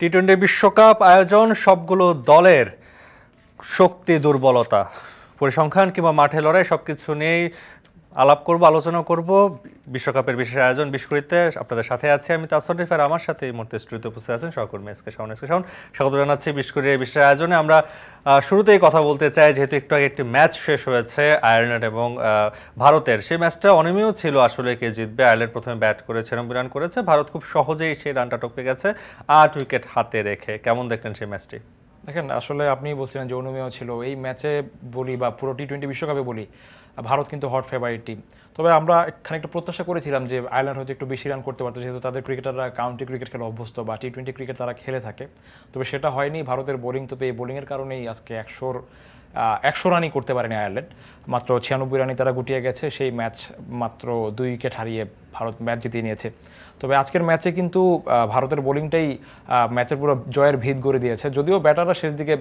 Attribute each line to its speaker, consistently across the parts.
Speaker 1: T twenty বিশ্বকাপ আয়োজন সবগুলো দলের শক্তি দুর্বলতা পরিসংখ্যান কিংবা মাঠে লড়াই সব কিছু নিয়েই আলাপ করব আলোচনা করব বিশ্বকাপের বিশেষ আয়োজন বিস্কুরিতে আপনাদের সাথে আছে আমি তাসনিফ আর আমার সাথে এই মুহূর্তে স্টুডিওতে উপস্থিত আছেন সহকর্মী এসকে কে এসকে এস স্বাগত জানাচ্ছি বিস্কুরের বিশেষ আয়োজনে আমরা শুরুতেই কথা বলতে চাই যেহেতু একটু আগে একটি ম্যাচ শেষ হয়েছে আয়ারল্যান্ড এবং ভারতের সেই ম্যাচটা অনিমেয় ছিল আসলে কে জিতবে আয়ারল্যান্ড প্রথমে ব্যাট করেছে এরম রান করেছে ভারত খুব সহজেই সেই রানটা টপকে গেছে আট উইকেট হাতে রেখে কেমন দেখলেন সেই ম্যাচটি
Speaker 2: দেখেন আসলে আপনি বলছিলেন যে অনুমেয় ছিল এই ম্যাচে বলি বা পুরো টি টোয়েন্টি বিশ্বকাপে বলি ভারত কিন্তু হট ফেভারিট টিম তবে আমরা এখানে একটু প্রত্যাশা করেছিলাম যে আয়ারল্যান্ড হয়তো একটু বেশি রান করতে পারতো যেহেতু তাদের ক্রিকেটাররা কাউন্টি ক্রিকেট খেলে অভ্যস্ত বা টি টোয়েন্টি ক্রিকেট তারা খেলে থাকে তবে সেটা হয়নি ভারতের বোলিং তো এই বোলিংয়ের কারণেই আজকে একশোর একশো রানই করতে পারেনি আয়ারল্যান্ড মাত্র ছিয়ানব্বই রানই তারা গুটিয়ে গেছে সেই ম্যাচ মাত্র দুই উইকেট হারিয়ে ভারত ম্যাচ জিতিয়ে নিয়েছে তবে আজকের ম্যাচে কিন্তু ভারতের বোলিংটাই ম্যাচের পুরো জয়ের ভিত গড়ে দিয়েছে যদিও ব্যাটাররা শেষ দিকে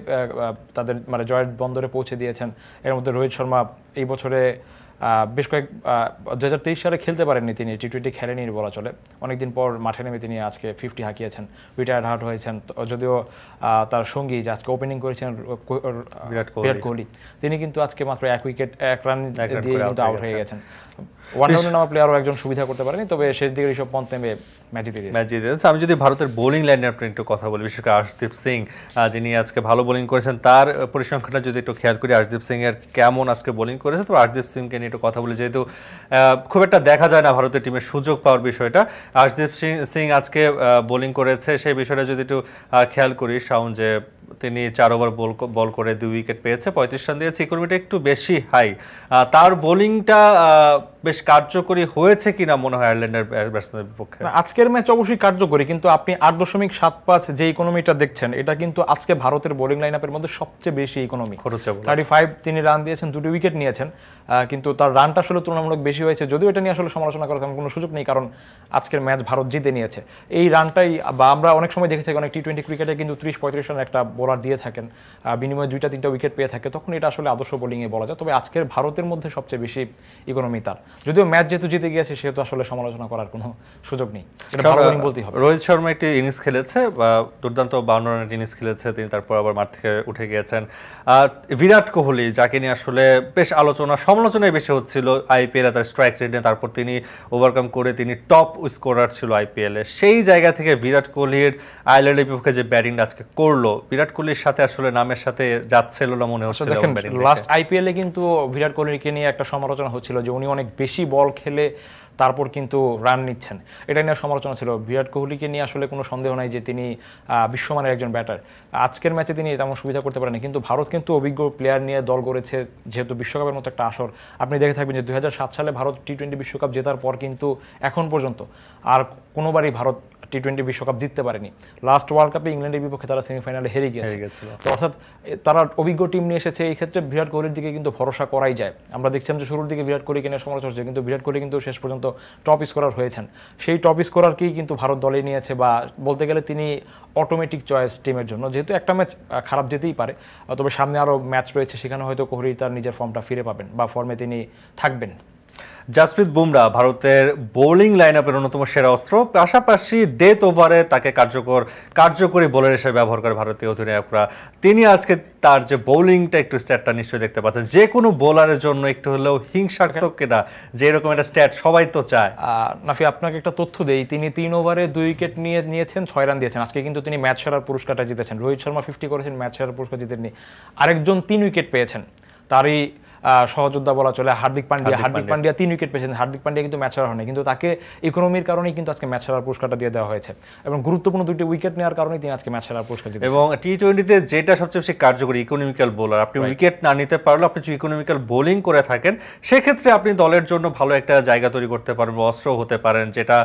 Speaker 2: তাদের মানে জয়ের বন্দরে পৌঁছে দিয়েছেন এর মধ্যে রোহিত শর্মা এই বছরে বেশ কয়েক দু হাজার তেইশ সালে খেলতে পারেননি তিনি টি টোয়েন্টি খেলেনি বলা চলে অনেকদিন পর মাঠে নেমে তিনি আজকে ফিফটি হাঁকিয়েছেন রিটায়ার্ড হার্ট হয়েছেন যদিও তার সঙ্গী যে আজকে ওপেনিং করেছেন বিরাট কোহলি তিনি কিন্তু আজকে মাত্র এক উইকেট এক রান দিয়ে কিন্তু আউট হয়ে গেছেন ওয়ান ডাউনে নামা প্লেয়ারও একজন সুবিধা করতে পারেনি তবে শেষ
Speaker 1: দিকে ঋষভ পন্থ নেমে ম্যাচ জিতে ম্যাচ জিতে দিয়েছে আমি যদি ভারতের বোলিং লাইন আপনি একটু কথা বলি বিশেষ করে আশদীপ সিং যিনি আজকে ভালো বোলিং করেছেন তার পরিসংখ্যানটা যদি একটু খেয়াল করি আশদীপ সিং এর কেমন আজকে বোলিং করেছে তবে আশদীপ সিংকে নিয়ে একটু কথা বলি যেহেতু খুব একটা দেখা যায় না ভারতের টিমের সুযোগ পাওয়ার বিষয়টা আশদীপ সিং সিং আজকে বোলিং করেছে সেই বিষয়টা যদি একটু খেয়াল করি শাউন যে তিনি চার ওভার বল বল করে দুই উইকেট পেয়েছে পঁয়ত্রিশ রান দিয়েছে ইকোনমিটা একটু বেশি হাই তার বোলিংটা বেশ কার্যকরী হয়েছে কিনা মনে হয় আয়ারল্যান্ডের ব্যাটসম্যানের বিপক্ষে আজকের ম্যাচ অবশ্যই কার্যকরী কিন্তু আপনি আট দশমিক সাত পাঁচ যে ইকোনমিটা দেখছেন এটা
Speaker 2: কিন্তু আজকে ভারতের বোলিং লাইন আপের মধ্যে সবচেয়ে বেশি ইকোনমি থার্টি ফাইভ তিনি রান দিয়েছেন দুটি উইকেট নিয়েছেন কিন্তু তার রানটা আসলে তুলনামূলক বেশি হয়েছে যদিও এটা নিয়ে আসলে সমালোচনা করার তেমন কোনো সুযোগ নেই কারণ আজকের ম্যাচ ভারত জিতে নিয়েছে এই রানটাই বা আমরা অনেক সময় দেখে থাকি অনেক টি টোয়েন্টি ক্রিকেটে কিন্তু ত্রিশ পঁয়ত্রিশ রান একটা বোলার দিয়ে থাকেন বিনিময়ে দুইটা তিনটা উইকেট পেয়ে থাকে তখন এটা আসলে আদর্শ বোলিংয়ে বলা যায় তবে আজকের ভারতের মধ্যে সবচেয়ে বেশি ইকোনমি তার যদিও ম্যাচ যেহেতু জিতে গিয়েছে সেহেতু আসলে সমালোচনা করার কোনো সুযোগ নেই বলতেই
Speaker 1: হবে রোহিত শর্মা একটি ইনিংস খেলেছে বা দুর্দান্ত বাউন্ন রানের ইনিংস খেলেছে তিনি তারপর আবার মাঠ থেকে উঠে গিয়েছেন বিরাট কোহলি যাকে নিয়ে আসলে বেশ আলোচনা সম সমালোচনায় বেশি হচ্ছিল আইপিএলে তার স্ট্রাইক রেট নিয়ে তারপর তিনি ওভারকাম করে তিনি টপ স্কোরার ছিল আইপিএলে সেই জায়গা থেকে বিরাট কোহলির আয়ারল্যান্ডের বিপক্ষে যে ব্যাটিং আজকে করলো বিরাট কোহলির সাথে আসলে নামের সাথে যাচ্ছিল না মনে হচ্ছে লাস্ট আচ্ছা, আইপিএলে কিন্তু
Speaker 2: বিরাট কোহলিকে নিয়ে একটা সমালোচনা হচ্ছিল যে উনি অনেক বেশি বল খেলে তারপর কিন্তু রান নিচ্ছেন এটা নিয়ে সমালোচনা ছিল বিরাট কোহলিকে নিয়ে আসলে কোনো সন্দেহ নাই যে তিনি বিশ্বমানের একজন ব্যাটার আজকের ম্যাচে তিনি তেমন সুবিধা করতে পারেনি কিন্তু ভারত কিন্তু অভিজ্ঞ প্লেয়ার নিয়ে দল গড়েছে যেহেতু বিশ্বকাপের মতো একটা আসর আপনি দেখে থাকবেন যে দু সালে ভারত টি টোয়েন্টি বিশ্বকাপ জেতার পর কিন্তু এখন পর্যন্ত আর কোনোবারই ভারত টি টোয়েন্টি বিশ্বকাপ জিততে পারেনি লাস্ট ওয়ার্ল্ড কাপে ইংল্যান্ডের বিপক্ষে তারা সেমিফাইনালে হেরে গিয়েছে তো অর্থাৎ তারা অভিজ্ঞ টিম নিয়ে এসেছে এই ক্ষেত্রে বিরাট কোহলির দিকে কিন্তু ভরসা করাই যায় আমরা দেখছিলাম যে শুরুর দিকে বিরাট কোহলি কেনা সমালোচনা হচ্ছে কিন্তু বিরাট কোহলি কিন্তু শেষ পর্যন্ত টপ স্কোরার হয়েছেন সেই টপ স্কোরারকেই কিন্তু ভারত দলে নিয়েছে বা বলতে গেলে তিনি অটোমেটিক চয়েস টিমের জন্য যেহেতু একটা ম্যাচ খারাপ যেতেই পারে তবে সামনে আরও ম্যাচ রয়েছে সেখানে হয়তো কোহলি তার নিজের ফর্মটা ফিরে পাবেন
Speaker 1: বা ফর্মে তিনি থাকবেন জাসপ্রীত বুমরা ভারতের বোলিং লাইন আপের অন্যতম সেরা অস্ত্র পাশাপাশি ডেথ ওভারে তাকে কার্যকর কার্যকরী বোলার হিসেবে ব্যবহার করে ভারতীয় অধিনায়করা তিনি আজকে তার যে বোলিংটা একটু স্ট্যাটটা নিশ্চয়ই দেখতে পাচ্ছেন যে কোনো বোলারের জন্য একটু হলেও হিংসাত্মক কিনা যে এরকম একটা স্ট্যাট সবাই তো চায় নাফি আপনাকে একটা
Speaker 2: তথ্য দেই তিনি তিন ওভারে দুই উইকেট নিয়ে নিয়েছেন ছয় রান দিয়েছেন আজকে কিন্তু তিনি ম্যাচ সেরার পুরস্কারটা জিতেছেন রোহিত শর্মা ফিফটি করেছেন ম্যাচ সেরার পুরস্কার জিতেননি আরেকজন তিন উইকেট পেয়েছেন তারই সহযোদ্ধা বলা চলে হার্দিক পান্ডিয়া হার্দিক পান্ডিয়া তিন উইকেট পেয়েছেন হার্দিক পান্ডিয়া কিন্তু ম্যাচ হারা হয়নি কিন্তু তাকে ইকোনমির কারণেই কিন্তু আজকে ম্যাচ হারার পুরস্কারটা দিয়ে দেওয়া হয়েছে এবং গুরুত্বপূর্ণ দুটি উইকেট নেওয়ার কারণে তিনি আজকে ম্যাচ হারার পুরস্কার এবং
Speaker 1: টি টোয়েন্টিতে যেটা সবচেয়ে বেশি কার্যকরী ইকোনমিক্যাল বোলার আপনি উইকেট না নিতে পারলে আপনি যদি ইকোনমিক্যাল বোলিং করে থাকেন সেক্ষেত্রে আপনি দলের জন্য ভালো একটা জায়গা তৈরি করতে পারেন অস্ত্র হতে পারেন যেটা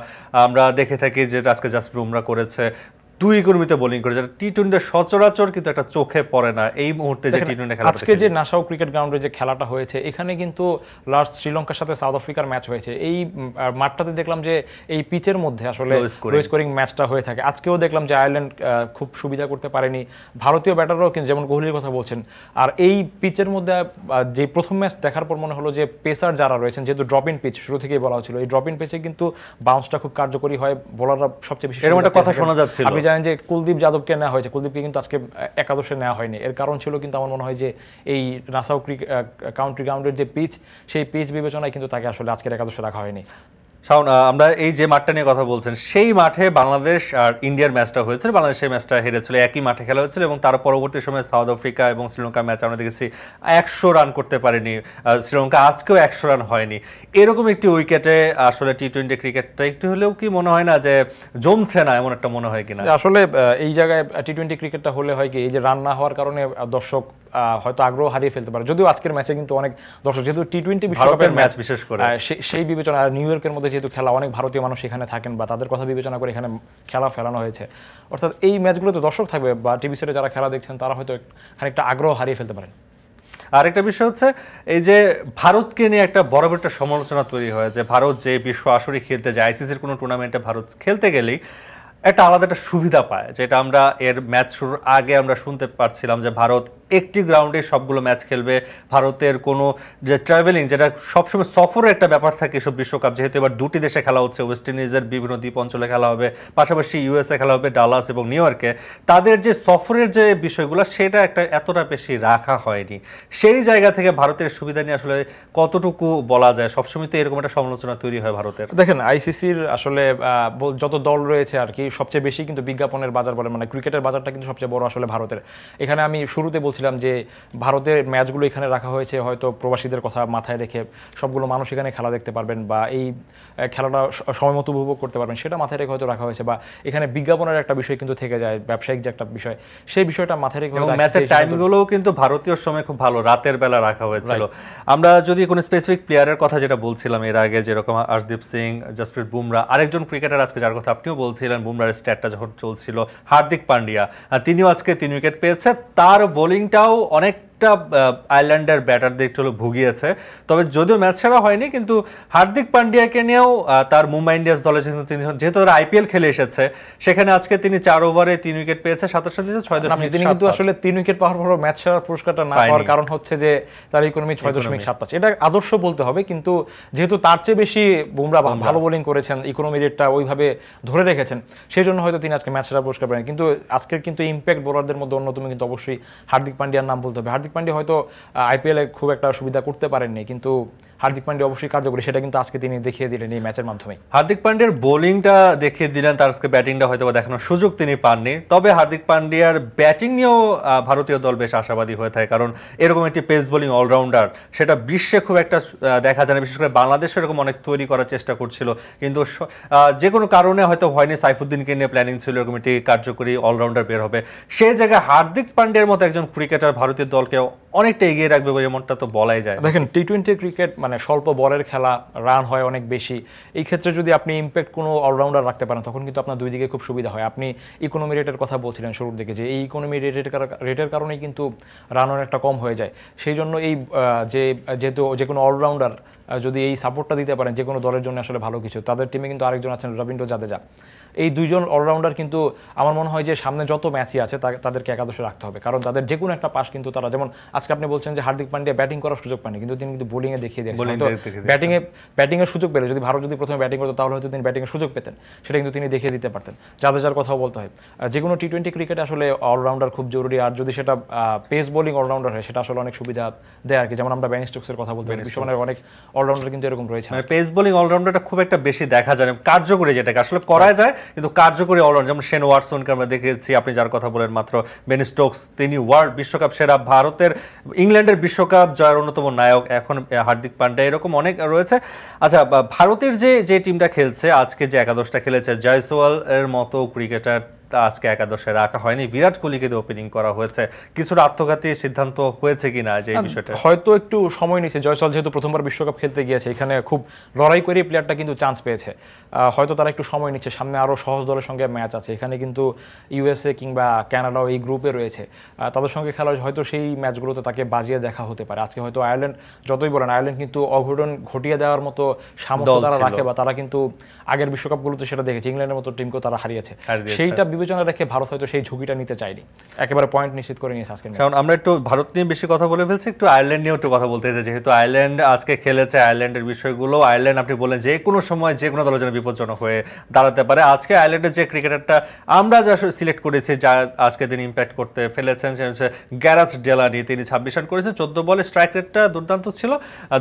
Speaker 1: আমরা দেখে থাকি যেটা আজকে জাসপ্রুমরা করেছে দুই কর্মীতে বোলিং করে যেটা টি টোয়েন্টি সচরাচর কিন্তু একটা চোখে পড়ে না এই মুহূর্তে যে টি টোয়েন্টি খেলা আজকে যে
Speaker 2: নাসাও ক্রিকেট গ্রাউন্ডে যে খেলাটা হয়েছে এখানে কিন্তু লাস্ট শ্রীলঙ্কার সাথে সাউথ আফ্রিকার ম্যাচ হয়েছে এই মাঠটাতে দেখলাম যে এই পিচের মধ্যে আসলে লো স্কোরিং ম্যাচটা হয়ে থাকে আজকেও দেখলাম যে আয়ারল্যান্ড খুব সুবিধা করতে পারেনি ভারতীয় ব্যাটাররাও কিন্তু যেমন কোহলির কথা বলছেন আর এই পিচের মধ্যে যে প্রথম ম্যাচ দেখার পর মনে হলো যে পেসার যারা রয়েছেন যেহেতু ড্রপ ইন পিচ শুরু থেকেই বলা হয়েছিল এই ড্রপ ইন পিচে কিন্তু বাউন্সটা খুব কার্যকরী হয় বোলাররা সবচেয়ে বেশি এরকম একটা কথা শোনা যাচ্ছে জানেন যে কুলদীপ যাদবকে নেওয়া হয়েছে কুলদীপকে কিন্তু আজকে একাদশে নেওয়া হয়নি এর কারণ ছিল কিন্তু আমার মনে হয় যে এই নাসাউ কাউন্ট্রি গ্রাউন্ডের যে পিচ সেই পিচ বিবেচনায় কিন্তু তাকে আসলে আজকের একাদশে রাখা হয়নি
Speaker 1: শাওন আমরা এই যে মাঠটা নিয়ে কথা বলছেন সেই মাঠে বাংলাদেশ আর ইন্ডিয়ার ম্যাচটা হয়েছিল বাংলাদেশ সেই ম্যাচটা হেরেছিল একই মাঠে খেলা হয়েছিল এবং তার পরবর্তী সময়ে সাউথ আফ্রিকা এবং শ্রীলঙ্কা ম্যাচ আমরা দেখেছি একশো রান করতে পারেনি শ্রীলঙ্কা আজকেও একশো রান হয়নি এরকম একটি উইকেটে আসলে টি টোয়েন্টি ক্রিকেটটা একটু হলেও কি মনে হয় না যে জমছে না এমন একটা মনে হয় কিনা আসলে এই জায়গায় টি টোয়েন্টি ক্রিকেটটা হলে
Speaker 2: হয় কি এই যে রান না হওয়ার কারণে দর্শক হয়তো আগ্রহ হারিয়ে ফেলতে পারে যদিও আজকের ম্যাচে কিন্তু অনেক দর্শক যেহেতু টি টোয়েন্টি বিশ্বকাপের ম্যাচ বিশেষ করে সেই বিবেচনা আর নিউ ইয়র্কের মধ্যে যেহেতু খেলা অনেক ভারতীয় মানুষ এখানে থাকেন বা তাদের কথা বিবেচনা করে এখানে খেলা ফেলানো হয়েছে অর্থাৎ এই ম্যাচগুলোতে দর্শক থাকবে বা টিভি সেটে যারা খেলা দেখছেন তারা হয়তো খানিকটা আগ্রহ হারিয়ে ফেলতে পারেন
Speaker 1: আরেকটা বিষয় হচ্ছে এই যে ভারতকে নিয়ে একটা বড় একটা সমালোচনা তৈরি হয় যে ভারত যে বিশ্ব আসরে খেলতে যায় আইসিসির কোনো টুর্নামেন্টে ভারত খেলতে গেলেই একটা আলাদা একটা সুবিধা পায় যেটা আমরা এর ম্যাচ শুরুর আগে আমরা শুনতে পারছিলাম যে ভারত একটি গ্রাউন্ডে সবগুলো ম্যাচ খেলবে ভারতের কোনো যে ট্রাভেলিং যেটা সবসময় সফরের একটা ব্যাপার থাকে এসব বিশ্বকাপ যেহেতু এবার দুটি দেশে খেলা হচ্ছে ওয়েস্ট ইন্ডিজের বিভিন্ন দ্বীপ অঞ্চলে খেলা হবে পাশাপাশি ইউএসএ খেলা হবে ডালাস এবং নিউ ইয়র্কে তাদের যে সফরের যে বিষয়গুলো সেটা একটা এতটা বেশি রাখা হয়নি সেই জায়গা থেকে ভারতের সুবিধা নিয়ে আসলে কতটুকু বলা যায় সবসময় তো এরকম একটা সমালোচনা তৈরি হয় ভারতের দেখেন আইসিসির আসলে
Speaker 2: যত দল রয়েছে আর কি সবচেয়ে বেশি কিন্তু বিজ্ঞাপনের বাজার বলে মানে ক্রিকেটের বাজারটা কিন্তু সবচেয়ে বড় আসলে ভারতের এখানে আমি শুরুতে বলছিলাম যে ভারতের ম্যাচগুলো এখানে রাখা হয়েছে হয়তো প্রবাসীদের কথা মাথায় রেখে সবগুলো মানুষ এখানে খেলা দেখতে পারবেন বা এই খেলাটা সময় মতো উপভোগ করতে পারবেন সেটা মাথায় রেখে হয়তো রাখা হয়েছে বা এখানে বিজ্ঞাপনের একটা বিষয় কিন্তু থেকে যায় ব্যবসায়িক যে একটা বিষয় সেই বিষয়টা মাথায় রেখে ম্যাচের টাইমগুলোও
Speaker 1: কিন্তু ভারতীয় সময় খুব ভালো রাতের বেলা রাখা হয়েছিল আমরা যদি কোনো স্পেসিফিক প্লেয়ারের কথা যেটা বলছিলাম এর আগে যেরকম আশদীপ সিং জসপ্রীত বুমরা আরেকজন ক্রিকেটার আজকে যার কথা আপনিও বলছিলেন বুমরা আপনার স্ট্যাটটা যখন চলছিল হার্দিক পান্ডিয়া তিনিও আজকে তিন উইকেট পেয়েছে তার বোলিংটাও অনেক একটা আয়ারল্যান্ডের ব্যাটারদের একটু হলো ভুগিয়েছে তবে যদিও ম্যাচ সেরা হয়নি কিন্তু হার্দিক পান্ডিয়াকে নিয়েও তার মুম্বাই ইন্ডিয়ান্স দলে তিনি যেহেতু তারা আইপিএল খেলে এসেছে সেখানে আজকে তিনি চার ওভারে তিন উইকেট পেয়েছে সাতাশ রান দিয়েছে ছয় দশমিক তিনি কিন্তু আসলে
Speaker 2: তিন উইকেট পাওয়ার পর ম্যাচ সেরার পুরস্কারটা না পাওয়ার কারণ
Speaker 1: হচ্ছে যে তার ইকোনমি ছয় দশমিক সাত পাঁচ
Speaker 2: এটা আদর্শ বলতে হবে কিন্তু যেহেতু তার চেয়ে বেশি বুমরা ভালো বোলিং করেছেন ইকোনমি রেটটা ওইভাবে ধরে রেখেছেন সেই জন্য হয়তো তিনি আজকে ম্যাচ সেরা পুরস্কার পাবেন কিন্তু আজকের কিন্তু ইম্প্যাক্ট বোলারদের মধ্যে অন্যতম কিন্তু অবশ্যই হার্দিক পান্ডিয়ার নাম বলতে হবে হার্দিক পান্ডে হয়তো আইপিএলে খুব একটা সুবিধা করতে পারেননি কিন্তু হার্দিক পান্ডে অবশ্যই কার্যকরী সেটা কিন্তু আজকে তিনি দেখিয়ে দিলেন এই ম্যাচের মাধ্যমে
Speaker 1: হার্দিক পান্ডের বোলিংটা দেখিয়ে দিলেন তার আজকে ব্যাটিংটা হয়তো বা দেখানোর সুযোগ তিনি পাননি তবে হার্দিক পান্ডিয়ার ব্যাটিং নিয়েও ভারতীয় দল বেশ আশাবাদী হয়ে থাকে কারণ এরকম একটি পেস বোলিং অলরাউন্ডার সেটা বিশ্বে খুব একটা দেখা যায় না বিশেষ করে বাংলাদেশ এরকম অনেক তৈরি করার চেষ্টা করছিল কিন্তু যে কোনো কারণে হয়তো হয়নি সাইফুদ্দিনকে নিয়ে প্ল্যানিং ছিল এরকম একটি কার্যকরী অলরাউন্ডার বের হবে সেই জায়গায় হার্দিক পান্ডিয়ার মতো একজন ক্রিকেটার ভারতীয় দলকে অনেকটা এগিয়ে রাখবে বলে মনটা তো বলাই যায়
Speaker 2: দেখেন টি টোয়েন্টি ক্রিকেট মানে স্বল্প বলের খেলা রান হয় অনেক বেশি এই ক্ষেত্রে যদি আপনি ইম্প্যাক্ট কোনো অলরাউন্ডার রাখতে পারেন তখন কিন্তু আপনার দুই দিকে খুব সুবিধা হয় আপনি ইকোনমি রেটের কথা বলছিলেন শুরুর দিকে যে এই ইকোনমি রেটের রেটের কারণেই কিন্তু রান অনেকটা কম হয়ে যায় সেই জন্য এই যে যেহেতু যে কোনো অলরাউন্ডার যদি এই সাপোর্টটা দিতে পারেন যে কোনো দলের জন্য আসলে ভালো কিছু তাদের টিমে কিন্তু আরেকজন আছেন রবীন্দ্র জাদেজা এই দুইজন অলরাউন্ডার কিন্তু আমার মনে হয় যে সামনে যত ম্যাচই আছে তাদেরকে একাদশে রাখতে হবে কারণ তাদের যে কোনো একটা পাস কিন্তু তারা যেমন আজকে আপনি বলছেন যে হার্দিক পান্ডিয়া ব্যাটিং করার সুযোগ পাননি কিন্তু তিনি কিন্তু বোলিংয়ে দেখিয়ে দিয়েছেন ব্যাটিংয়ে ব্যাটিংয়ের সুযোগ পেলে যদি ভারত যদি প্রথমে ব্যাটিং করতো তাহলে হয়তো তিনি ব্যাটিংয়ের সুযোগ পেতেন সেটা কিন্তু তিনি দেখিয়ে দিতে পারতেন যাদের যার কথাও বলতে হয় যে কোনো টি টোয়েন্টি ক্রিকেটে আসলে অলরাউন্ডার খুব জরুরি আর যদি সেটা পেস বোলিং অলরাউন্ডার হয় সেটা আসলে অনেক সুবিধা দেয় আর কি যেমন আমরা ব্যান স্টোক্সের কথা বলতে পারি বিশ্বমানের অনেক
Speaker 1: অলরাউন্ডার কিন্তু এরকম রয়েছে পেস বোলিং অলরাউন্ডারটা খুব একটা বেশি দেখা যায় কার্যকরী যেটাকে আসলে করা যায় কিন্তু কার্যকরী অলরাউন্ড যেমন শেন ওয়াটসনকে আমরা দেখেছি আপনি যার কথা বলেন মাত্র বেন স্টোকস তিনি ওয়ার্ল্ড বিশ্বকাপ সেরা ভারতের ইংল্যান্ডের বিশ্বকাপ জয়ের অন্যতম নায়ক এখন হার্দিক পান্ডা এরকম অনেক রয়েছে আচ্ছা ভারতের যে যে টিমটা খেলছে আজকে যে একাদশটা খেলেছে জয়সওয়াল এর মতো ক্রিকেটার আজকে একাদশে রাখা হয়নি বিরাট কোহলিকে দিয়ে ওপেনিং করা হয়েছে কিছুটা আত্মঘাতী সিদ্ধান্ত হয়েছে কিনা যে হ্যাঁ, বিষয়টা হয়তো একটু সময় নিয়েছে জয়সল
Speaker 2: যেহেতু প্রথমবার বিশ্বকাপ খেলতে গিয়েছে এখানে খুব লড়াই করে প্লেয়ারটা কিন্তু চান্স পেয়েছে হয়তো তারা একটু সময় নিচ্ছে সামনে আরও সহজ দলের সঙ্গে ম্যাচ আছে এখানে কিন্তু ইউএসএ কিংবা ক্যানাডাও এই গ্রুপে রয়েছে তাদের সঙ্গে খেলা হয়তো সেই ম্যাচগুলোতে তাকে বাজিয়ে দেখা হতে পারে আজকে হয়তো আয়ারল্যান্ড যতই বলেন আয়ারল্যান্ড কিন্তু অঘটন ঘটিয়ে দেওয়ার মতো সামর্থ্য তারা রাখে বা তারা কিন্তু আগের বিশ্বকাপগুলোতে সেটা
Speaker 1: দেখেছে ইংল্যান্ডের মতো টিমকেও তারা হারিয়েছে
Speaker 2: সেইটা বিবেচনা রেখে ভারত হয়তো সেই ঝুঁকিটা নিতে চাইনি একেবারে পয়েন্ট নিশ্চিত করে নিয়েছে আজকে
Speaker 1: কারণ আমরা একটু ভারত নিয়ে বেশি কথা বলে ফেলছি একটু আয়ারল্যান্ড নিয়েও একটু কথা বলতে চাই যেহেতু আয়ারল্যান্ড আজকে খেলেছে আয়ারল্যান্ডের বিষয়গুলো আয়ারল্যান্ড আপনি বলেন যে কোনো সময় যে কোনো দলের জন্য বিপজ্জনক হয়ে দাঁড়াতে পারে আজকে আয়ারল্যান্ডের যে ক্রিকেটারটা আমরা যা সিলেক্ট করেছি যা আজকে দিন ইম্প্যাক্ট করতে ফেলেছেন সে হচ্ছে গ্যারাজ ডেলানি তিনি ছাব্বিশ রান করেছেন চোদ্দ বলে স্ট্রাইক রেটটা দুর্দান্ত ছিল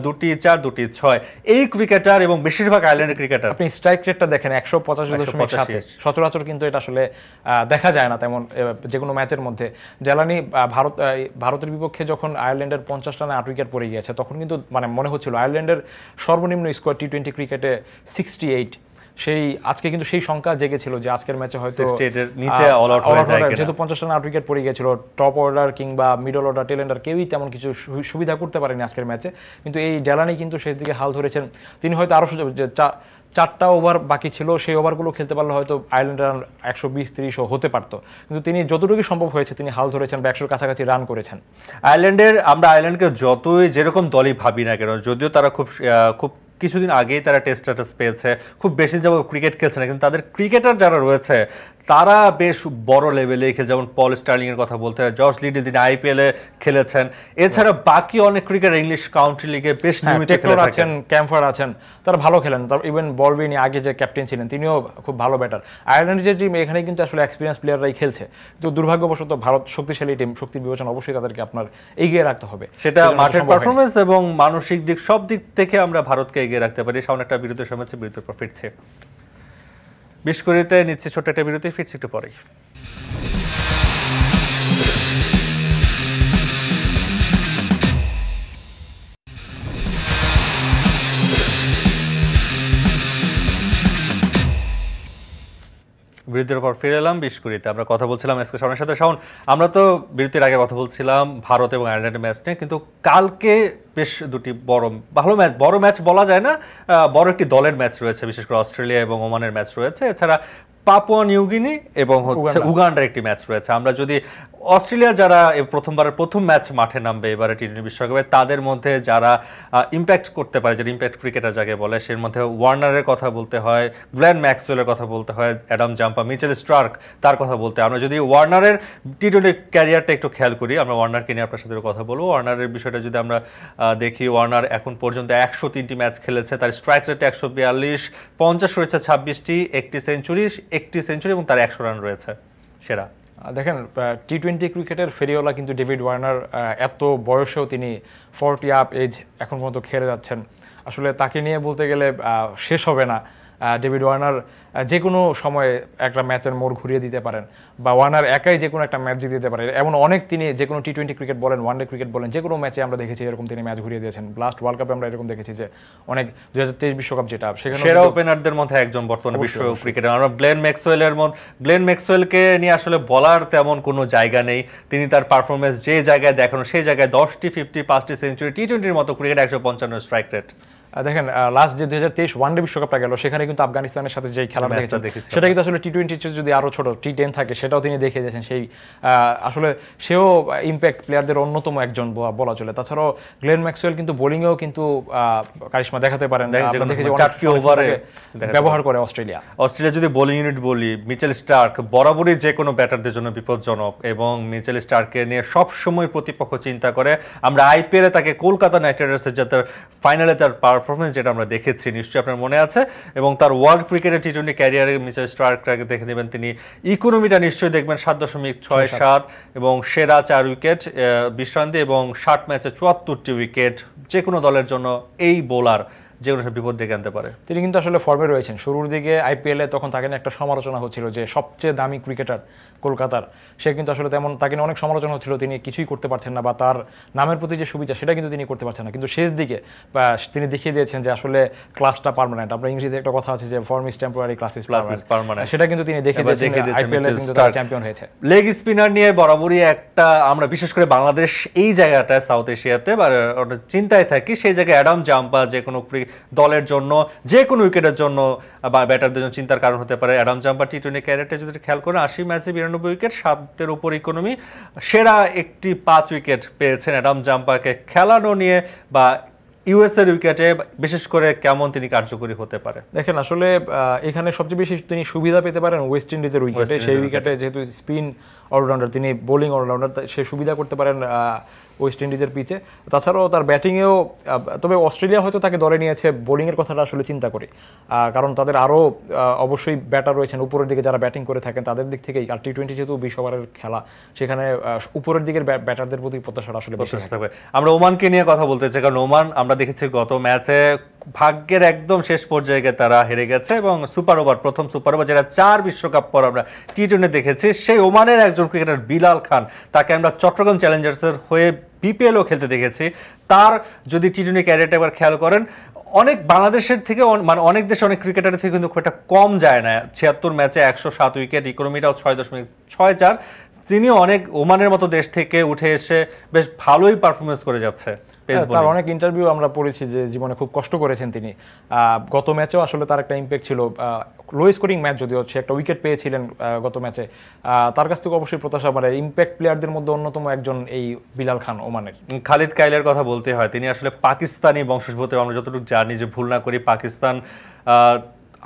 Speaker 1: দুটি চার দুটি ছয় এই ক্রিকেটার এবং বেশিরভাগ আয়ারল্যান্ডের ক্রিকেটার আপনি স্ট্রাইক রেটটা দেখেন একশো
Speaker 2: পঁচাশি সচরাচর কিন্তু এটা আসলে দেখা যায় না তেমন যে কোনো ম্যাচের মধ্যে জ্বালানি ভারত ভারতের বিপক্ষে যখন আয়ারল্যান্ডের পঞ্চাশ রানে আট উইকেট পড়ে গিয়েছে তখন কিন্তু মানে মনে হচ্ছিল আয়ারল্যান্ডের সর্বনিম্ন স্কোয়ার টি টোয়েন্টি ক্রিকেটে সিক্সটি এইট সেই আজকে কিন্তু সেই শঙ্কা জেগেছিল যে আজকের ম্যাচে হয়তো নিচে যেহেতু পঞ্চাশ রান আট উইকেট পড়ে গিয়েছিল টপ অর্ডার কিংবা মিডল অর্ডার টেলেন্ডার কেউই তেমন কিছু সুবিধা করতে পারেনি আজকের ম্যাচে কিন্তু এই জ্বালানি কিন্তু শেষ দিকে হাল ধরেছেন তিনি হয়তো আরও সুযোগ চারটা ওভার বাকি ছিল সেই ওভারগুলো খেলতে পারলে হয়তো আয়ারল্যান্ড রান একশো বিশ তিরিশও হতে পারতো কিন্তু তিনি যতটুকু সম্ভব হয়েছে তিনি হাল
Speaker 1: ধরেছেন বা একশোর কাছাকাছি রান করেছেন আয়ারল্যান্ডের আমরা আয়ারল্যান্ডকে যতই যেরকম দলই ভাবি না কেন যদিও তারা খুব খুব কিছুদিন আগেই তারা টেস্ট স্ট্যাটাস পেয়েছে খুব বেশি যাব ক্রিকেট খেলছে না কিন্তু তাদের ক্রিকেটার যারা রয়েছে তারা বেশ বড় লেভেলে খেলে যেমন পল স্টার্লিং এর কথা বলতে হয় জর্জ লিডি তিনি এ খেলেছেন এছাড়া বাকি অনেক ক্রিকেটার ইংলিশ কাউন্টি লিগে বেশ হ্যাঁ, নিয়মিত খেলে আছেন ক্যাম্পার আছেন তারা ভালো খেলেন তার ইভেন বলবিনি আগে যে ক্যাপ্টেন ছিলেন তিনিও
Speaker 2: খুব ভালো ব্যাটার আয়ারল্যান্ডের যে টিম এখানে কিন্তু আসলে এক্সপিরিয়েন্স প্লেয়াররাই খেলছে কিন্তু দুর্ভাগ্যবশত ভারত শক্তিশালী
Speaker 1: টিম শক্তি বিবেচনা অবশ্যই তাদেরকে আপনার এগিয়ে রাখতে হবে সেটা মাঠের পারফরমেন্স এবং মানসিক দিক সব দিক থেকে আমরা ভারতকে এগিয়ে রাখতে পারি সামনে একটা বিরতির সময় আছে বিরতির ফিরছে বিশ কুড়িতে নিচ্ছে ছোট্ট একটা বিরতি ফিরছি একটু পরেই বিরতির পর ফিরে এলাম বিশ কুড়িতে আমরা কথা বলছিলাম এসকে শাওনের সাথে শাওন আমরা তো বিরতির আগে কথা বলছিলাম ভারত এবং আয়ারল্যান্ডের ম্যাচ নিয়ে কিন্তু কালকে বেশ দুটি বড় ভালো ম্যাচ বড় ম্যাচ বলা যায় না বড় একটি দলের ম্যাচ রয়েছে বিশেষ করে অস্ট্রেলিয়া এবং ওমানের ম্যাচ রয়েছে এছাড়া পাপুয়া নিউগিনি এবং হচ্ছে উগান্ডার একটি ম্যাচ রয়েছে আমরা যদি অস্ট্রেলিয়া যারা প্রথমবারের প্রথম ম্যাচ মাঠে নামবে এবারে টি টোয়েন্টি বিশ্বকাপে তাদের মধ্যে যারা ইম্প্যাক্ট করতে পারে যারা ইম্প্যাক্ট ক্রিকেটার যাকে বলে সের মধ্যে ওয়ার্নারের কথা বলতে হয় গ্ল্যান ম্যাক্সওয়েলের কথা বলতে হয় অ্যাডাম জাম্পা মিচেল স্টার্ক তার কথা বলতে আমরা যদি ওয়ার্নারের টি টোয়েন্টি ক্যারিয়ারটা একটু খেয়াল করি আমরা ওয়ার্নারকে নিয়ে আপনার সাথে কথা বলবো ওয়ার্নারের বিষয়টা যদি আমরা দেখি ওয়ার্নার এখন পর্যন্ত একশো তিনটি ম্যাচ খেলেছে তার স্ট্রাইক রেট একশো বিয়াল্লিশ পঞ্চাশ রয়েছে ছাব্বিশটি একটি সেঞ্চুরি একটি সেঞ্চুরি এবং তার একশো রান রয়েছে সেরা
Speaker 2: দেখেন টি টোয়েন্টি ক্রিকেটের ফেরিওলা কিন্তু ডেভিড ওয়ার্নার এত বয়সেও তিনি ফর্টি আপ এজ এখন পর্যন্ত খেলে যাচ্ছেন আসলে তাকে নিয়ে বলতে গেলে শেষ হবে না ডেভিড ওয়ার্নার যে কোনো সময়ে একটা ম্যাচের মোড় ঘুরিয়ে দিতে পারেন বা ওয়ার্নার একাই যে কোনো একটা ম্যাচ জিতে দিতে পারেন এমন অনেক তিনি যে কোনো টি টোয়েন্টি ক্রিকেট বলেন ওয়ান ডে ক্রিকেট বলেন যে কোনো ম্যাচে আমরা দেখেছি এরকম তিনি ম্যাচ ঘুরিয়ে দিয়েছেন লাস্ট ওয়ার্ল্ড কাপে
Speaker 1: আমরা এরকম দেখেছি যে অনেক দু হাজার তেইশ বিশ্বকাপ যেটা সেখানে সেরা ওপেনারদের মধ্যে একজন বর্তমানে বিশ্ব ক্রিকেটে আমরা গ্লেন ম্যাক্সওয়েলের মধ্যে গ্লেন ম্যাক্সওয়েলকে নিয়ে আসলে বলার তেমন কোনো জায়গা নেই তিনি তার পারফরমেন্স যে জায়গায় দেখানো সেই জায়গায় দশটি ফিফটি পাঁচটি সেঞ্চুরি টি টোয়েন্টির মতো ক্রিকেট একশো পঞ্চান্ন স্ট্রাইক রেট দেখেন লাস্ট যে দুই হাজার তেইশ ওয়ানডে বিশ্বকাপটা গেল সেখানে কিন্তু আফগানিস্তানের সাথে যে খেলাটা দেখেছি সেটা কিন্তু
Speaker 2: আসলে টি টোয়েন্টি যদি আরো ছোট টি টেন থাকে সেটাও তিনি দেখে দিয়েছেন সেই আসলে সেও ইম্প্যাক্ট প্লেয়ারদের অন্যতম একজন বলা চলে তাছাড়াও গ্লেন ম্যাক্সওয়েল কিন্তু বোলিংয়েও কিন্তু কারিশমা দেখাতে
Speaker 1: পারেন মানে চারটি ওভারে ব্যবহার করে অস্ট্রেলিয়া অস্ট্রেলিয়া যদি বোলিং ইউনিট বলি মিচেল স্টার্ক বরাবরই যে কোনো ব্যাটারদের জন্য বিপজ্জনক এবং মিচেল স্টার্ককে নিয়ে সব সময় প্রতিপক্ষ চিন্তা করে আমরা আইপিএলে তাকে কলকাতা নাইট রাইডার্সের যাতে ফাইনালে তার পার পারফরমেন্স যেটা আমরা দেখেছি নিশ্চয়ই আপনার মনে আছে এবং তার ওয়ার্ল্ড ক্রিকেটে টি টোয়েন্টি ক্যারিয়ারে মিস্টার স্টার্কটাকে দেখে নেবেন তিনি ইকোনমিটা নিশ্চয়ই দেখবেন সাত দশমিক ছয় সাত এবং সেরা চার উইকেট বিশ্রান্তি এবং ষাট ম্যাচে চুয়াত্তরটি উইকেট যে কোনো দলের জন্য এই বোলার যেগুলো কোনো বিপদ ডেকে আনতে পারে
Speaker 2: তিনি কিন্তু আসলে ফর্মে রয়েছেন শুরুর দিকে আইপিএল এ তখন তাকে নিয়ে একটা সমালোচনা হচ্ছিল যে সবচেয়ে দামি ক্রিকেটার কলকাতার সে কিন্তু আসলে তেমন তাকে অনেক সমালোচনা হচ্ছিল তিনি কিছুই করতে পারছেন না বা তার নামের প্রতি যে সুবিধা সেটা কিন্তু তিনি করতে পারছেন না কিন্তু শেষ দিকে তিনি দেখিয়ে দিয়েছেন যে আসলে ক্লাসটা পারমানেন্ট আপনার ইংরেজিতে একটা কথা আছে যে form is temporary class is permanent সেটা কিন্তু তিনি দেখিয়ে দিয়েছেন চ্যাম্পিয়ন হয়েছে
Speaker 1: লেগ স্পিনার নিয়ে বরাবরই একটা আমরা বিশেষ করে বাংলাদেশ এই জায়গাটা সাউথ এশিয়াতে বা চিন্তায় থাকি সেই জায়গায় অ্যাডাম জাম্পা যে কোনো ক্রিকেট দলের জন্য যে কোনো উইকেটের জন্য বা ব্যাটারদের জন্য চিন্তার কারণ হতে পারে অ্যাডাম জাম্পার টি টোয়েন্টি ক্যারিয়ারটা যদি খেয়াল করেন আশি ম্যাচে বিরানব্বই উইকেট সাতের উপর ইকোনমি সেরা একটি পাঁচ উইকেট পেয়েছেন অ্যাডাম জাম্পাকে খেলানো নিয়ে বা ইউএসের উইকেটে বিশেষ করে কেমন তিনি কার্যকরী হতে পারে
Speaker 2: দেখেন আসলে এখানে সবচেয়ে বেশি তিনি সুবিধা পেতে পারেন ওয়েস্ট ইন্ডিজের উইকেটে সেই উইকেটে যেহেতু স্পিন অলরাউন্ডার তিনি বোলিং অলরাউন্ডার সে সুবিধা করতে পারেন ওয়েস্ট ইন্ডিজের পিচে তাছাড়াও তার ব্যাটিংয়েও তবে অস্ট্রেলিয়া হয়তো তাকে দলে নিয়েছে বোলিংয়ের কথাটা আসলে চিন্তা করি কারণ তাদের আরও অবশ্যই ব্যাটার রয়েছেন উপরের দিকে যারা ব্যাটিং করে থাকেন তাদের দিক থেকেই আর টি টোয়েন্টি যেহেতু বিশ ওভারের খেলা সেখানে
Speaker 1: উপরের দিকের ব্যাটারদের প্রতি প্রত্যাশাটা আসলে আমরা ওমানকে নিয়ে কথা বলতে চাই কারণ ওমান আমরা দেখেছি গত ম্যাচে ভাগ্যের একদম শেষ পর্যায়ে তারা হেরে গেছে এবং সুপার ওভার প্রথম সুপার ওভার যেটা চার বিশ্বকাপ পর আমরা টি টোয়েন্টি দেখেছি সেই ওমানের একজন ক্রিকেটার বিলাল খান তাকে আমরা চট্টগ্রাম চ্যালেঞ্জার্সের হয়ে বিপিএলও খেলতে দেখেছি তার যদি টি টোয়েন্টি ক্যারিয়ারটা একবার খেয়াল করেন অনেক বাংলাদেশের থেকে মানে অনেক দেশে অনেক ক্রিকেটারের থেকে কিন্তু খুব একটা কম যায় না ছিয়াত্তর ম্যাচে একশো সাত উইকেট ইকোনমিটাও ছয় দশমিক ছয় চার তিনি অনেক ওমানের মতো দেশ থেকে উঠে এসে বেশ ভালোই পারফরমেন্স করে যাচ্ছে হ্যাঁ, তার
Speaker 2: অনেক ইন্টারভিউ আমরা পড়েছি যে জীবনে খুব কষ্ট করেছেন তিনি গত ম্যাচেও আসলে তার একটা ইম্প্যাক্ট ছিল লো স্কোরিং ম্যাচ যদিও সে একটা উইকেট পেয়েছিলেন গত ম্যাচে তার কাছ থেকে অবশ্যই প্রত্যাশা মানে ইম্প্যাক্ট প্লেয়ারদের মধ্যে অন্যতম একজন এই বিলাল খান ওমানের
Speaker 1: খালিদ কাইলের কথা বলতে হয় তিনি আসলে পাকিস্তানি বংশোদ্ভূত আমরা যতটুকু জানি যে ভুল না করি পাকিস্তান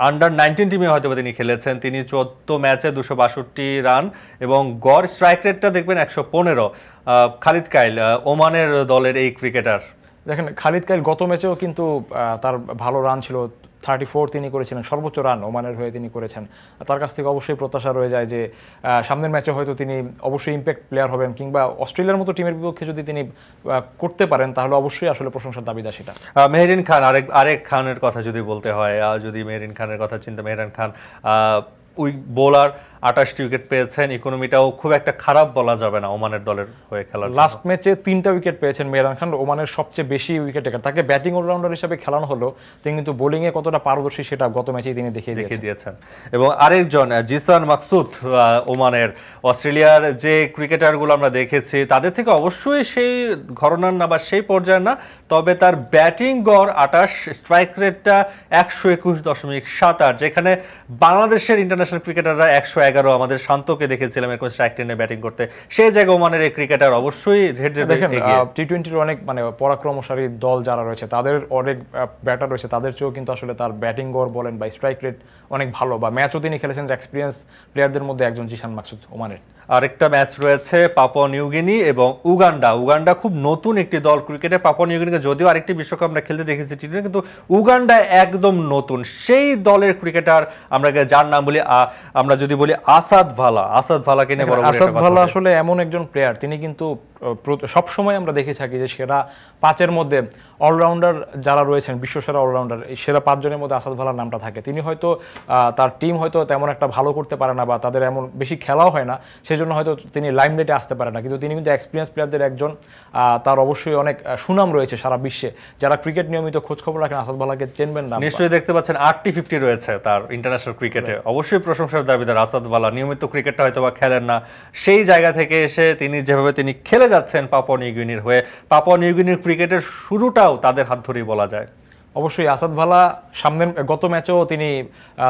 Speaker 1: আন্ডার নাইনটিন টিমে হয়তো তিনি খেলেছেন তিনি চোদ্দ ম্যাচে দুশো বাষট্টি রান এবং গড় স্ট্রাইক রেটটা দেখবেন একশো পনেরো খালিদ কাইল ওমানের দলের এই ক্রিকেটার দেখেন খালিদ কাইল গত ম্যাচেও
Speaker 2: কিন্তু তার ভালো রান ছিল থার্টি ফোর তিনি করেছিলেন সর্বোচ্চ রান ওমানের হয়ে তিনি করেছেন তার কাছ থেকে অবশ্যই প্রত্যাশা রয়ে যায় যে সামনের ম্যাচে হয়তো তিনি অবশ্যই ইম্প্যাক্ট প্লেয়ার হবেন কিংবা অস্ট্রেলিয়ার মতো টিমের বিপক্ষে যদি তিনি করতে পারেন তাহলে অবশ্যই আসলে প্রশংসার দাবিদার সেটা
Speaker 1: মেহরিন খান আরেক আরেক খানের কথা যদি বলতে হয় যদি মেহরিন খানের কথা চিন্তা মেহরান খান ওই বোলার আটাশটি উইকেট পেয়েছেন ইকোনমিটাও খুব একটা খারাপ বলা যাবে না ওমানের দলের হয়ে খেলার লাস্ট
Speaker 2: ম্যাচে তিনটা উইকেট পেয়েছেন মেহরান খান ওমানের সবচেয়ে বেশি উইকেট টেকার তাকে ব্যাটিং
Speaker 1: অলরাউন্ডার হিসেবে খেলানো হলো তিনি
Speaker 2: কিন্তু বোলিংয়ে কতটা পারদর্শী সেটা গত ম্যাচেই তিনি
Speaker 1: দেখিয়ে দেখিয়ে দিয়েছেন এবং আরেকজন জিসান মাকসুদ ওমানের অস্ট্রেলিয়ার যে ক্রিকেটারগুলো আমরা দেখেছি তাদের থেকে অবশ্যই সেই ঘরনার না বা সেই পর্যায়ের না তবে তার ব্যাটিং গড় আটাশ স্ট্রাইক রেটটা একশো একুশ দশমিক সাত আট যেখানে বাংলাদেশের ইন্টারন্যাশনাল ক্রিকেটাররা একশো এগারো আমাদের শান্তকে দেখেছিলাম এরকম স্ট্রাইক টেনে ব্যাটিং করতে সে জায়গা ওমানের এই ক্রিকেটার অবশ্যই দেখেন
Speaker 2: টি টোয়েন্টির অনেক মানে পরাক্রমশালী দল যারা রয়েছে তাদের অনেক ব্যাটার রয়েছে তাদের চেয়েও কিন্তু আসলে তার ব্যাটিং গড় বলেন বা স্ট্রাইক রেট অনেক ভালো বা ম্যাচও
Speaker 1: তিনি খেলেছেন এক্সপিরিয়েন্স প্লেয়ারদের মধ্যে একজন জিশান মাকসুদ ওমানের আরেকটা ম্যাচ রয়েছে পাপন নিউগিনি এবং উগান্ডা উগান্ডা খুব নতুন একটি দল ক্রিকেটে পাপুয়া নিউগিনিকে যদিও আরেকটি বিশ্বকাপ আমরা খেলতে দেখেছি টি কিন্তু উগান্ডা একদম নতুন সেই দলের ক্রিকেটার আমরা যার নাম বলি আমরা যদি বলি আসাদ ভালা আসাদ ভালাকে নিয়ে বড় আসাদ ভালা আসলে এমন একজন প্লেয়ার
Speaker 2: তিনি কিন্তু সবসময় আমরা দেখে থাকি যে সেরা পাঁচের মধ্যে অলরাউন্ডার যারা রয়েছেন বিশ্বসেরা অলরাউন্ডার সেরা পাঁচজনের মধ্যে আসাদ ভালার নামটা থাকে তিনি হয়তো তার টিম হয়তো তেমন একটা ভালো করতে পারে না বা তাদের এমন বেশি খেলাও হয় না সেজন্য হয়তো তিনি রেটে আসতে পারে না কিন্তু তিনি কিন্তু এক্সপিরিয়েন্স প্লেয়ারদের একজন তার অবশ্যই অনেক সুনাম রয়েছে সারা বিশ্বে যারা ক্রিকেট নিয়মিত খোঁজখবর রাখেন আসাদ ভালাকে চেনবেন না নিশ্চয়ই
Speaker 1: দেখতে পাচ্ছেন আটটি ফিফটি রয়েছে তার ইন্টারন্যাশনাল ক্রিকেটে অবশ্যই প্রশংসার দাবিদার আসাদ ভালা নিয়মিত ক্রিকেটটা হয়তো বা খেলেন না সেই জায়গা থেকে এসে তিনি যেভাবে তিনি খেলে যাচ্ছেন পাপন ইউগিনির হয়ে পাপন ইউগিনির ক্রিকেটের শুরুটা জয়টাও তাদের হাত ধরেই বলা যায় অবশ্যই আসাদ ভালা সামনের গত ম্যাচেও তিনি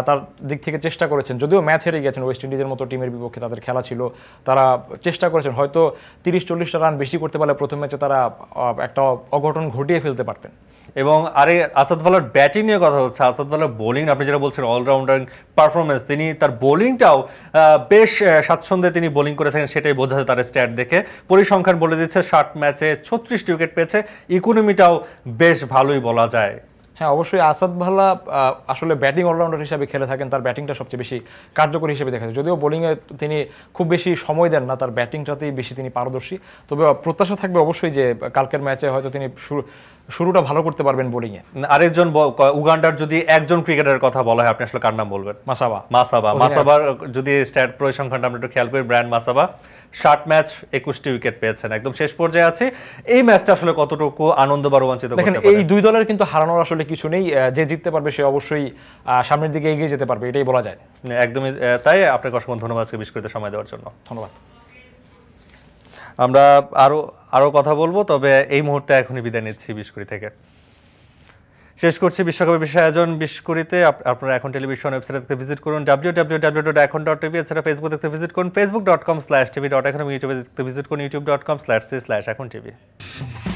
Speaker 1: তার দিক থেকে চেষ্টা
Speaker 2: করেছেন যদিও ম্যাচ হেরে গেছেন ওয়েস্ট ইন্ডিজের মতো টিমের বিপক্ষে তাদের খেলা ছিল তারা চেষ্টা করেছেন হয়তো তিরিশ চল্লিশটা রান বেশি করতে পারলে প্রথম ম্যাচে তারা একটা অঘটন ঘটিয়ে ফেলতে পারতেন
Speaker 1: এবং আরে আসাদ ভালার ব্যাটিং নিয়ে কথা হচ্ছে আসাদ ভালার বোলিং আপনি যেটা বলছেন অলরাউন্ডার পারফরমেন্স তিনি তার বোলিংটাও বেশ স্বাচ্ছন্দ্যে তিনি বোলিং করে থাকেন সেটাই বোঝাতে তার স্ট্যাট দেখে পরিসংখ্যান বলে দিচ্ছে ষাট ম্যাচে ছত্রিশটি উইকেট পেয়েছে ইকোনমিটাও বেশ ভালোই বলা যায় হ্যাঁ অবশ্যই আসাদ ভাল্লা আসলে ব্যাটিং অলরাউন্ডার হিসাবে খেলে থাকেন তার ব্যাটিংটা সবচেয়ে বেশি
Speaker 2: কার্যকরী হিসেবে দেখা যায় যদিও বোলিংয়ে তিনি খুব বেশি সময় দেন না তার ব্যাটিংটাতেই বেশি তিনি পারদর্শী তবে প্রত্যাশা থাকবে অবশ্যই যে কালকের ম্যাচে হয়তো তিনি শুরু শুরুটা ভালো করতে পারবেন
Speaker 1: বোলিং এ আরেকজন উগান্ডার যদি একজন ক্রিকেটারের কথা বলা হয় আপনি আসলে কার নাম বলবেন মাসাবা মাসাবা মাসাবার যদি স্ট্যাট পরিসংখ্যানটা আমরা একটু খেয়াল করি ব্র্যান্ড মাসাবা ষাট ম্যাচ একুশটি উইকেট পেয়েছেন একদম শেষ পর্যায়ে আছে এই ম্যাচটা আসলে কতটুকু আনন্দ বা রোমাঞ্চিত দেখেন
Speaker 2: এই দুই দলের কিন্তু হারানোর আসলে কিছু নেই যে জিততে পারবে সে অবশ্যই সামনের দিকে এগিয়ে যেতে পারবে এটাই বলা যায়
Speaker 1: একদমই তাই আপনাকে অসংখ্য ধন্যবাদ আজকে বিস্কৃত সময় দেওয়ার জন্য ধন্যবাদ আমরা আরও আরও কথা বলবো তবে এই মুহূর্তে এখনই বিদায় নিচ্ছি বিশকুড়ি থেকে শেষ করছি বিশ্বকাপের বিষয় আয়োজন বিশকুড়িতে আপনারা এখন টেলিভিশন ওয়েবসাইট দেখতে ভিজিট করুন W W W dot Ekhon dot TV এছাড়া ফেসবুক দেখতে ভিজিট করুন Facebook dot com slash TV dot Ekhon ইউটিউবে দেখতে ভিজিট করুন YouTube dot com slash C slash Ekhon TV